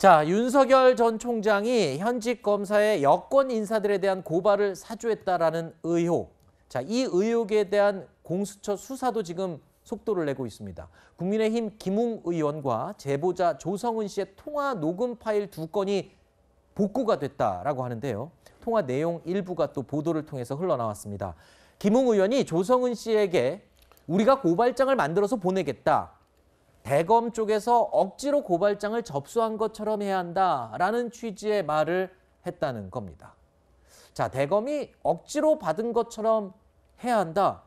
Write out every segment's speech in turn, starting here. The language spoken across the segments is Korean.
자, 윤석열 전 총장이 현직 검사의 여권 인사들에 대한 고발을 사주했다라는 의혹. 자, 이 의혹에 대한 공수처 수사도 지금 속도를 내고 있습니다. 국민의힘 김웅 의원과 제보자 조성은 씨의 통화 녹음 파일 두 건이 복구가 됐다라고 하는데요. 통화 내용 일부가 또 보도를 통해서 흘러나왔습니다. 김웅 의원이 조성은 씨에게 우리가 고발장을 만들어서 보내겠다. 대검 쪽에서 억지로 고발장을 접수한 것처럼 해야 한다라는 취지의 말을 했다는 겁니다. 자, 대검이 억지로 받은 것처럼 해야 한다.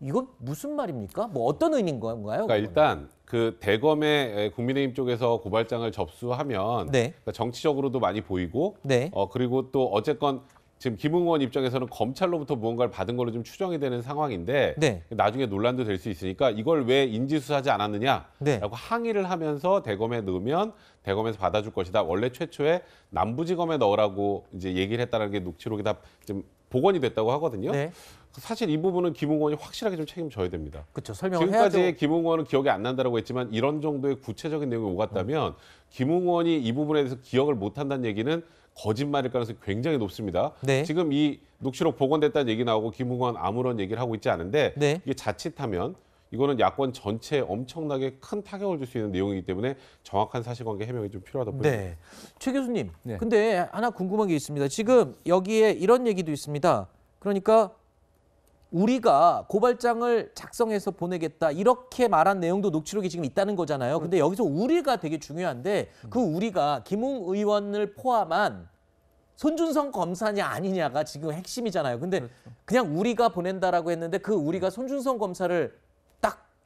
이건 무슨 말입니까? 뭐 어떤 의미인 건가요? 그러니까 일단 그 대검의 국민의힘 쪽에서 고발장을 접수하면 네. 그러니까 정치적으로도 많이 보이고 네. 어 그리고 또 어쨌건 지금 김웅원 입장에서는 검찰로부터 무언가를 받은 걸로 좀 추정이 되는 상황인데 네. 나중에 논란도 될 수 있으니까 이걸 왜 인지수사하지 않았느냐라고 네. 항의를 하면서 대검에 넣으면 대검에서 받아줄 것이다. 원래 최초에 남부지검에 넣으라고 이제 얘기를 했다는 게녹취록에다 지금 복원이 됐다고 하거든요. 네. 사실 이 부분은 김웅원이 확실하게 좀 책임져야 됩니다. 그렇죠. 설명을 지금까지 김웅원은 기억이 안 난다라고 했지만 이런 정도의 구체적인 내용이 오갔다면 음. 김웅원이 이 부분에 대해서 기억을 못 한다는 얘기는 거짓말일 가능성이 굉장히 높습니다. 네. 지금 이 녹취록 복원됐다는 얘기 나오고 김웅원 아무런 얘기를 하고 있지 않은데 네. 이게 자칫하면 이거는 야권 전체에 엄청나게 큰 타격을 줄 수 있는 내용이기 때문에 정확한 사실관계 해명이 좀 필요하다 보입니다. 네. 최 교수님, 네. 근데 하나 궁금한 게 있습니다. 지금 여기에 이런 얘기도 있습니다. 그러니까 우리가 고발장을 작성해서 보내겠다 이렇게 말한 내용도 녹취록이 지금 있다는 거잖아요. 근데 여기서 우리가 되게 중요한데 그 우리가 김웅 의원을 포함한 손준성 검사냐 아니냐가 지금 핵심이잖아요. 근데 그렇죠. 그냥 우리가 보낸다라고 했는데 그 우리가 네. 손준성 검사를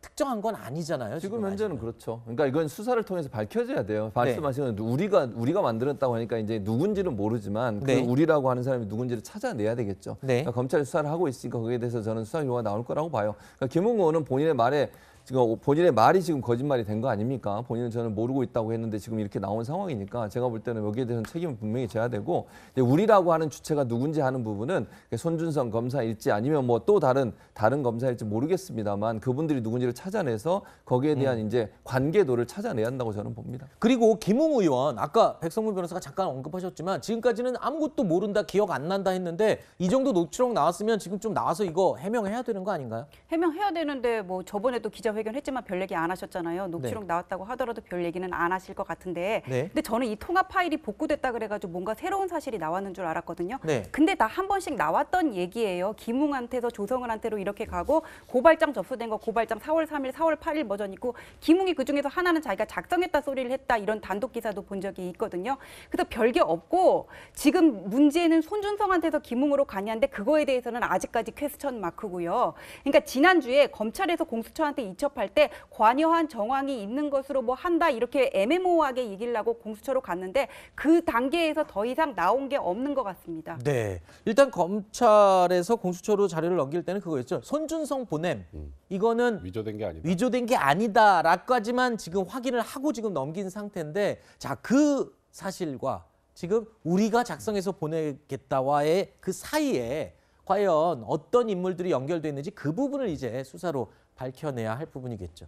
특정한 건 아니잖아요. 지금, 지금 현재는 아직은. 그렇죠. 그러니까 이건 수사를 통해서 밝혀져야 돼요. 말씀하시는 네. 우리가 우리가 만들었다고 하니까 이제 누군지는 모르지만 그 네. 그 우리라고 하는 사람이 누군지를 찾아내야 되겠죠. 네. 그러니까 검찰이 수사를 하고 있으니까 거기에 대해서 저는 수사 결과가 나올 거라고 봐요. 그러니까 김웅 의원은 본인의 말에 지금 본인의 말이 지금 거짓말이 된 거 아닙니까? 본인은 저는 모르고 있다고 했는데 지금 이렇게 나온 상황이니까 제가 볼 때는 여기에 대해서는 책임은 분명히 져야 되고 우리라고 하는 주체가 누군지 하는 부분은 손준성 검사일지 아니면 뭐 또 다른 다른 검사일지 모르겠습니다만 그분들이 누군지를 찾아내서 거기에 대한 음. 이제 관계도를 찾아내야 한다고 저는 봅니다. 그리고 김웅 의원 아까 백성문 변호사가 잠깐 언급하셨지만 지금까지는 아무것도 모른다 기억 안 난다 했는데 이 정도 녹취록 나왔으면 지금 좀 나와서 이거 해명해야 되는 거 아닌가요? 해명해야 되는데 뭐 저번에 또 기자회 기자회견했지만 별 얘기 안 하셨잖아요. 녹취록 네. 나왔다고 하더라도 별 얘기는 안 하실 것 같은데. 네. 근데 저는 이 통합 파일이 복구됐다 그래가지고 뭔가 새로운 사실이 나왔는 줄 알았거든요. 네. 근데 다 한 번씩 나왔던 얘기예요. 김웅한테서 조성은한테로 이렇게 가고 고발장 접수된 거 고발장 4월 3일, 4월 8일 버전 있고 김웅이 그 중에서 하나는 자기가 작성했다 소리를 했다 이런 단독 기사도 본 적이 있거든요. 그래서 별게 없고 지금 문제는 손준성한테서 김웅으로 가냐인데 그거에 대해서는 아직까지 퀘스천 마크고요. 그러니까 지난주에 검찰에서 공수처한테 이차 간첩할 때 관여한 정황이 있는 것으로 뭐 한다 이렇게 애매모호하게 이기려고 공수처로 갔는데 그 단계에서 더 이상 나온 게 없는 것 같습니다. 네, 일단 검찰에서 공수처로 자료를 넘길 때는 그거였죠. 손준성 보냄 음. 이거는 위조된 게 아니다. 위조된 게 아니다라까지만 지금 확인을 하고 지금 넘긴 상태인데 자그 사실과 지금 우리가 작성해서 보내겠다와의 그 사이에 과연 어떤 인물들이 연결돼 있는지 그 부분을 이제 수사로 밝혀내야 할 부분이겠죠.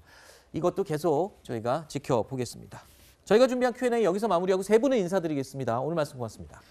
이것도 계속 저희가 지켜보겠습니다. 저희가 준비한 Q&A 여기서 마무리하고 세 분의 인사드리겠습니다. 오늘 말씀 고맙습니다.